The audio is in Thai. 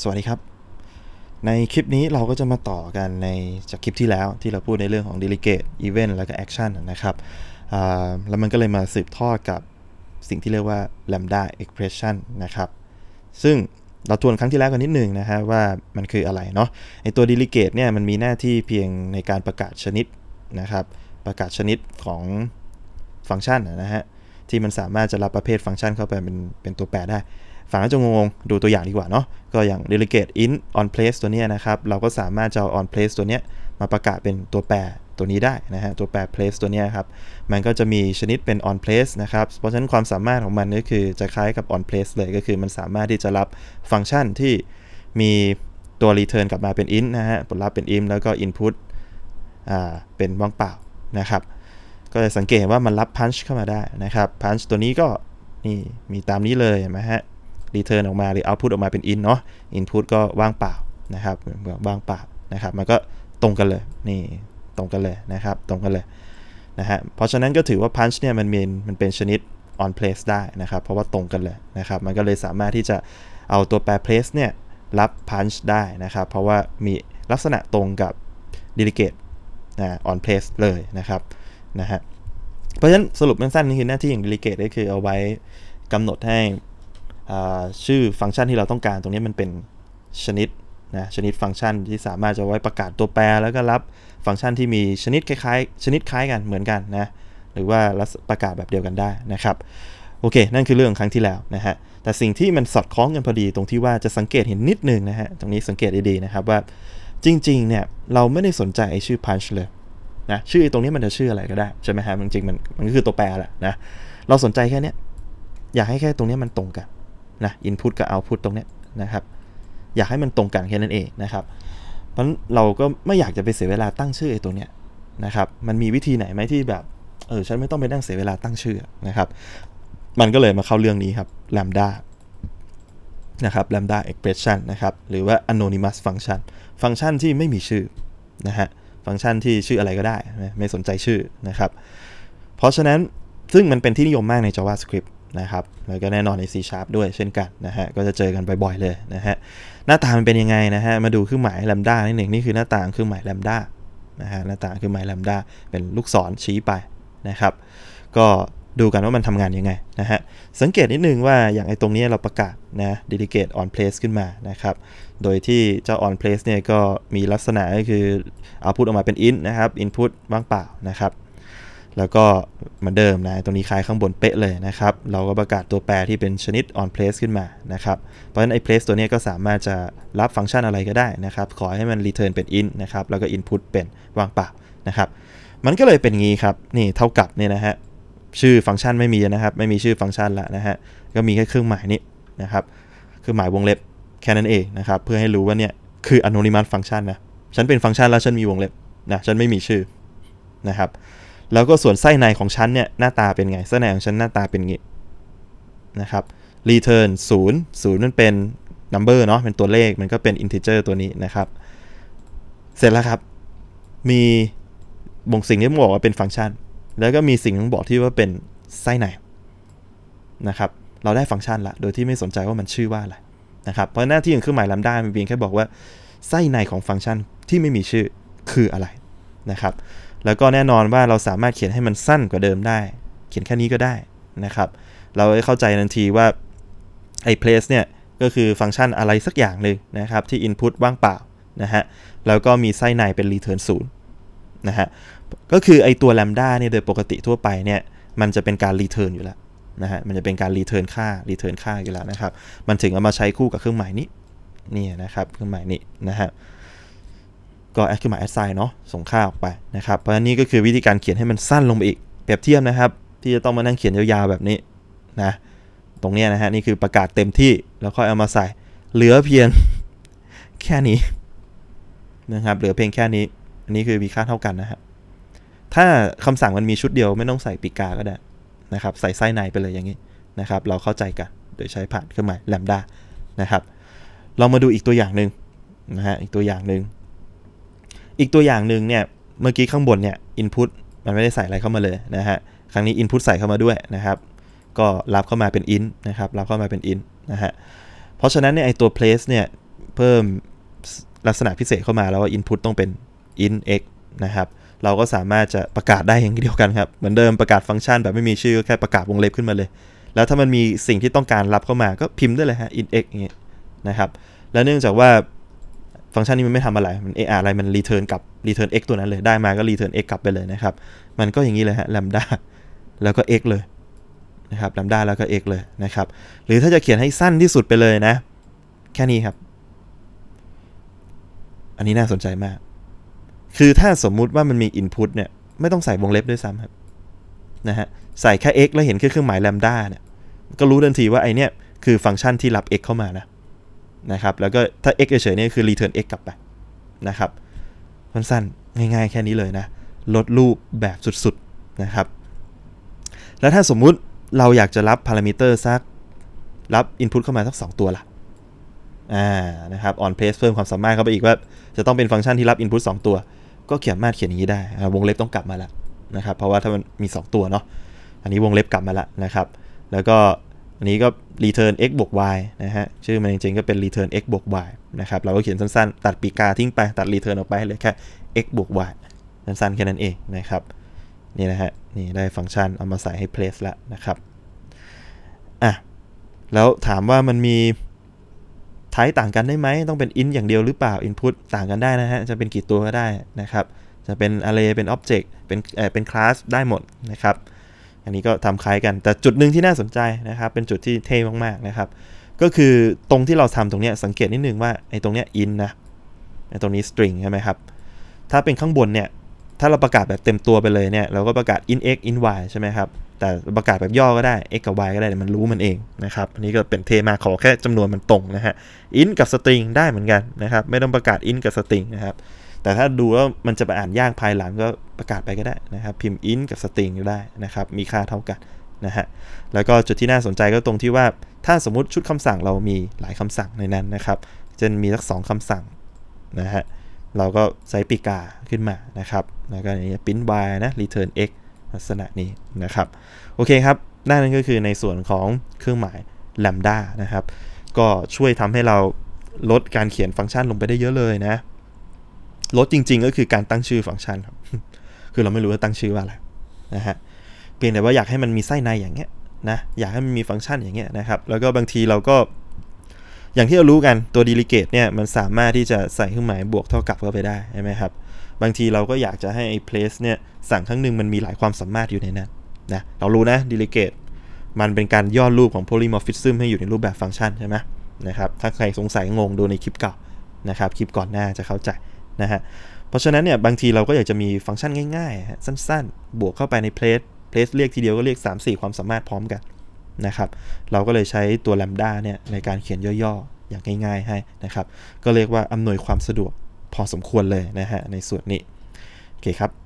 สวัสดีครับ ในคลิปนี้เราก็จะมาต่อกันในจากคลิปที่แล้วที่เราพูดในเรื่องของ Delegate Event แล้วก็ Action นะครับแล้วมันก็เลยมาสืบทอดกับสิ่งที่เรียกว่า Lambda Expression นะครับซึ่งเราทวนครั้งที่แล้วกันนิดหนึ่งนะฮะว่ามันคืออะไรเนาะไอตัว Delegate เนี่ยมันมีหน้าที่เพียงในการประกาศชนิดนะครับประกาศชนิดของฟังก์ชันนะฮะที่มันสามารถจะรับประเภทฟังก์ชันเข้าไปเป็นเป็นตัวแปรได้ฟังแล้วจะงงดูตัวอย่างดีกว่าเนาะ ก็อย่าง delegate int on place ตัวนี้นะครับ เราก็สามารถจะอ on place ตัวนี้มาประกาศเป็นตัวแปรตัวนี้ได้นะฮะ ตัวแปร place ตัวนี้ครับ มันก็จะมีชนิดเป็น on place นะครับ เพราะฉะนั้นความสามารถของมันก็คือจะคล้ายกับ on place เลย ก็คือมันสามารถที่จะรับฟังก์ชันที่มีตัว return กลับมาเป็น int นะฮะ ผลลัพธ์เป็น int แล้วก็ input อ่าเป็นว่างเปล่านะครับ ก็จะสังเกตว่ามันรับ punch เข้ามาได้นะครับ punch ตัวนี้ก็นี่มีตามนี้เลยเห็นไหมฮะ return ออกมา หรือ output ออกมาเป็น in เนาะ input ก็ว่างเปล่านะครับว่างเปล่านะครับมันก็ตรงกันเลยนี่ตรงกันเลยนะครับตรงกันเลยนะฮะเพราะฉะนั้นก็ถือว่า punch เนี่ยมันมีมันเป็นชนิด on place ได้นะครับเพราะว่าตรงกันเลยนะครับมันก็เลยสามารถที่จะเอาตัวแปร place เนี่ยรับ punch ได้นะครับเพราะว่ามีลักษณะตรงกับ delegate นะ on place เลยนะครับนะฮะเพราะฉะนั้นสรุปสั้นๆนี่คือหน้าที่อย่าง delegate ก็คือ เอาไว้กำหนดให้ชื่อฟังก์ชันที่เราต้องการ ตรงนี้มันเป็นชนิดนะชนิดฟังก์ชันที่สามารถจะไว้ประกาศตัวแปรแล้วก็รับฟังก์ชันที่มีชนิดคล้ายๆชนิดคล้ายกันเหมือนกันนะหรือว่าประกาศแบบเดียวกันได้นะครับโอเค นั่นคือเรื่องครั้งที่แล้วนะฮะแต่สิ่งที่มันสอดคล้องกันพอดีตรงที่ว่าจะสังเกตเห็นนิดนึงนะฮะตรงนี้สังเกตดีๆนะครับว่าจริงๆเนี่ยเราไม่ได้สนใจไอ้ชื่อ punch เลยนะชื่อตรงนี้มันจะชื่ออะไรก็ได้ใช่ไหมฮะจริงๆมันมันก็คือตัวแปรแหละนะเราสนใจแค่นี้อยากให้แค่ตรงนี้มันตรงกันนะอินพุตกับเอาพุตตรงเนี้ยนะครับอยากให้มันตรงกันแค่นั้นเองนะครับเพราะเราก็ไม่อยากจะไปเสียเวลาตั้งชื่อไอ้ตัวเนี้ยนะครับมันมีวิธีไหนไหมที่แบบ เออ ฉันไม่ต้องไปนั่งเสียเวลาตั้งชื่อนะครับมันก็เลยมาเข้าเรื่องนี้ครับแลมด้านะครับ lambda expression นะครับหรือว่า anonymous function ฟังก์ชันที่ไม่มีชื่อนะฮะฟังก์ชันที่ชื่ออะไรก็ได้ไม่สนใจชื่อนะครับเพราะฉะนั้นซึ่งมันเป็นที่นิยมมากใน JavaScript นะครับแล้วก็แน่นอนใน C sharp ด้วยเช่นกันนะฮะก็จะเจอกันบ่อยๆเลยนะฮะหน้าตามันเป็นยังไงนะฮะ มาดูเครื่องหมายแลมด้านิดหนึ่งนี่คือหน้าตาเครื่องหมายแลมด้านะฮะหน้าตาเครื่องหมายแลมด้าเป็นลูกศรชี้ไปนะครับ ก็ดูกันว่ามันทำงานยังไงนะฮะสังเกตนิดนึงว่าอย่างไอตรงนี้เราประกาศนะ delegate on place ขึ้นมานะครับ โดยที่เจ้า on place เนี่ยก็มีลักษณะก็คือเอาพุทออกมาเป็น i n นะครับ input ว่างเปล่านะครับแล้วก็เหมือนเดิมนะ ตรงนี้คล้ายข้างบนเป๊ะเลยนะครับ เราก็ประกาศตัวแปรที่เป็นชนิด on place ขึ้นมานะครับ เพราะฉะนั้นไอ้ place ตัวนี้ก็สามารถจะรับฟังก์ชันอะไรก็ได้นะครับ ขอให้มัน return เป็น in นะครับ แล้วก็ input เป็นว่างเปล่านะครับ มันก็เลยเป็นงี้ครับ นี่ เท่ากับนี่นะฮะ ชื่อฟังก์ชันไม่มีนะครับ ไม่มีชื่อฟังก์ชันละนะฮะ ก็มีแค่เครื่องหมายนี้นะครับ เครื่องหมายวงเล็บแค่นั้นเองนะครับ เพื่อให้รู้ว่าเนี่ยคือ anonymous function นะ ฉันเป็นฟังก์ชันแล้วฉันมีวงเล็บนะ ฉันไม่มีชื่อนะครับแล้วก็ส่วนไส้ในของชั้นเนี่ยหน้าตาเป็นไงไส้ในของชั้นหน้าตาเป็นงี้นะครับ return 0 0 มันเป็น number เนาะเป็นตัวเลขมันก็เป็น integer ตัวนี้นะครับ เสร็จแล้วครับ มีบ่งสิ่งที่บอกว่าเป็นฟังก์ชัน แล้วก็มีสิ่งที่บอกที่ว่าเป็นไส้ในนะครับ เราได้ฟังก์ชันละ โดยที่ไม่สนใจว่ามันชื่อว่าอะไรนะครับเพราะหน้าที่ของเครื่องหมายลัมด้ามันเพียงแค่บอกว่าไส้ในของฟังก์ชันที่ไม่มีชื่อคืออะไรนะครับแล้วก็แน่นอนว่าเราสามารถเขียนให้มันสั้นกว่าเดิมได้ เขียนแค่นี้ก็ได้นะครับ เราเข้าใจทันทีว่า ไอ้ place เนี่ย ก็คือฟังก์ชันอะไรสักอย่างหนึ่งนะครับ ที่ input ว่างเปล่านะฮะแล้วก็มีไส้ในเป็น return 0นะฮะก็คือไอ้ตัวแลมด้าเนี่ยโดยปกติทั่วไปเนี่ยมันจะเป็นการ return อยู่แล้วนะฮะมันจะเป็นการ return ค่า return ค่าอยู่แล้วนะครับ มันถึงเอามาใช้คู่กับเครื่องหมายนี้นี่นะครับ เครื่องหมายนี้นะฮะก็แอดขึ้นมาแอดไซน์เนาะ ส่งค่าออกไปนะครับ เพราะฉะนั้นนี่ก็คือวิธีการเขียนให้มัน สั้นลงไปอีกเปรียบเทียบนะครับ ที่จะต้องมานั่งเขียนยาวๆแบบนี้นะตรงนี้นะฮะนี่คือประกาศเต็มที่ แล้วค่อยเอามาใส่เหลือเพียง แค่นี้ นะครับ เหลือเพียงแค่นี้อันนี้คือมีค่าเท่ากันนะฮะถ้าคำสั่งมันมีชุดเดียวไม่ต้องใส่ปีกาก็ได้นะครับใส่ไส้ในไปเลยอย่างนี้นะครับ เราเข้าใจกัน โดยใช้ผ่านเครื่องหมายแลมดานะครับเรามาดูอีกตัวอย่างหนึ่งนะฮะอีกตัวอย่างหนึ่งอีกตัวอย่างหนึ่งเนี่ย เมื่อกี้ข้างบนเนี่ยอินพุตมันไม่ได้ใส่อะไรเข้ามาเลยนะฮะ ครั้งนี้อินพุตใส่เข้ามาด้วยนะครับ ก็รับเข้ามาเป็นอินนะครับรับเข้ามาเป็นอินนะฮะ เพราะฉะนั้นเนี่ยไอตัว place เนี่ยเพิ่มลักษณะพิเศษเข้ามาแล้วว่า input ต้องเป็น int x นะครับเราก็สามารถจะประกาศได้อย่างเดียวกันครับ เหมือนเดิมประกาศฟังก์ชันแบบไม่มีชื่อแค่ประกาศวงเล็บขึ้นมาเลย แล้วถ้ามันมีสิ่งที่ต้องการรับเข้ามาก็พิมพ์ได้เลยฮะ in x อย่างเงี้ยนะครับและเนื่องจากว่าฟังก์ชันนี้มันไม่ทำอะไร มันเออะไร มันรีเทิร์นกับรีเทิร์นเตัวนั้นเลย ได้มาก็รีเทิร์นเกลับไปเลยนะครับ มันก็อย่างนี้เลยฮะแลมด้าแล้วก็ x เลยนะครับแลมด้าแล้วก็ x เลยนะครับ หรือถ้าจะเขียนให้สั้นที่สุดไปเลยนะ แค่นี้ครับ อันนี้น่าสนใจมาก คือถ้าสมมุติว่ามันมี input เนี่ย ไม่ต้องใส่วงเล็บด้วยซ้ำครับ นะฮะ ใส่แค่ x แล้วเห็นแค่เครื่องหมายแลมด้าเนี่ย ก็รู้ทันทีว่าไอเนี่ย คือฟังก์ชันที่รับ x เข้ามานะนะครับ แล้วก็ ถ้า x เฉยๆนี่คือ return x กลับไปนะครับสั้นๆง่ายๆ แค่นี้เลยนะ ลดรูปแบบสุด ๆ นะครับ แล้วถ้าสมมุติเราอยากจะรับพารามิเตอร์สักรับ input เข้ามาสัก2ตัวละ่ะ อ่า นะครับ on place เพิ่มความสามารถเข้าไปอีกว่า จะต้องเป็นฟังก์ชันที่รับ input 2 ตัว ก็เขียนมาเขียนอย่างนี้ได้ วงเล็บต้องกลับมาละนะครับเพราะว่าถ้ามันมี2 ตัวเนาะอันนี้วงเล็บกลับมาละนะครับ แล้วก็อันนี้ก็ return x บวก y นะฮะ ชื่อมันจริงๆก็เป็น return x บวก y นะครับ เราก็เขียนสั้นๆตัดปีกาทิ้งไป ตัด return ออกไปเลยแค่ x บวก y สั้นๆแค่นั้นเอง นะครับ นี่นะฮะ นี่ได้ฟังก์ชันเอามาใส่ให้ place ละนะครับ อ่ะ แล้วถามว่ามันมีไทป์ต่างกันได้ไหม ต้องเป็น int อย่างเดียวหรือเปล่า input ต่างกันได้นะฮะจะเป็นกี่ตัวก็ได้นะครับ จะเป็น array เป็น object เป็นเอ่อเป็น class ได้หมดนะครับอันนี้ก็ทำคล้ายกัน แต่จุดหนึ่งที่น่าสนใจนะครับ เป็นจุดที่เท่มากๆนะครับ ก็คือตรงที่เราทำตรงนี้สังเกตนิดนึงว่าไอ้ตรงนี้อินนะ ไอ้ตรงนี้สตริงใช่ไหมครับ ถ้าเป็นข้างบนเนี่ย ถ้าเราประกาศแบบเต็มตัวไปเลยเนี่ย เราก็ประกาศ in x in y ใช่ไหมครับ แต่ประกาศแบบย่อก็ได้ x กับ y ก็ได้ มันรู้มันเองนะครับ อันนี้ก็เป็นเทมาขอแค่จำนวนมันตรงนะฮะ in กับ string ได้เหมือนกันนะครับ ไม่ต้องประกาศ in กับ string นะครับแต่ถ้าดูว่ามันจะไปอ่านยากภายหลังก็ประกาศไปก็ได้นะครับพิมพ์ int กับ string ก็ได้นะครับ มีค่าเท่ากันนะฮะ แล้วก็จุดที่น่าสนใจก็ตรงที่ว่าถ้าสมมติชุดคำสั่งเรามีหลายคำสั่งในนั้นนะครับ จะมีสักสองคำสั่งนะฮะ เราก็ใช้ปีกาขึ้นมานะครับ แล้วก็อย่างเงี้ย print by นะ return x ลักษณะนี้นะครับโอเคครับนั่นก็คือในส่วนของเครื่องหมายแลมด d านะครับก็ช่วยทำให้เราลดการเขียนฟังก์ชันลงไปได้เยอะเลยนะลดจริงๆก็คือการตั้งชื่อฟังก์ชันครับคือเราไม่รู้ว่าตั้งชื่อว่าอะไรนะฮะ เพียงแต่ว่าอยากให้มันมีไส้ในอย่างเงี้ยนะ อยากให้มันมีฟังก์ชันอย่างเงี้ยนะครับ แล้วก็บางทีเราก็ อย่างที่เรารู้กันตัวดีลิเกตเนี่ยมันสามารถที่จะใส่เครื่องหมายบวกเท่ากับเข้าไปได้ใช่ไหมครับ บางทีเราก็อยากจะให้ไอ้ place เนี่ยสั่งครั้งหนึ่งมันมีหลายความสามารถอยู่ในนั้นนะ เรารู้นะดีลิเกตมันเป็นการย่อรูปของโพลิมอร์ฟิซึมให้อยู่ในรูปแบบฟังก์ชันใช่ไหมนะครับ ถ้าใครสงสัยงงดูในคลิปเก่านะครับคลิปก่อนหน้าจะเข้าใจนะฮะ เพราะฉะนั้นเนี่ย บางทีเราก็อยากจะมีฟังก์ชันง่ายๆ สั้นๆ บวกเข้าไปในเพลสเพลสเรียกทีเดียวก็เรียก 3-4 ความสามารถพร้อมกันนะครับ เราก็เลยใช้ตัวลมด้าเนี่ยในการเขียนย่อๆอย่างง่ายๆให้นะครับก็เรียกว่าอำนวยความสะดวกพอสมควรเลยนะฮะในส่วนนี้โอเคครับ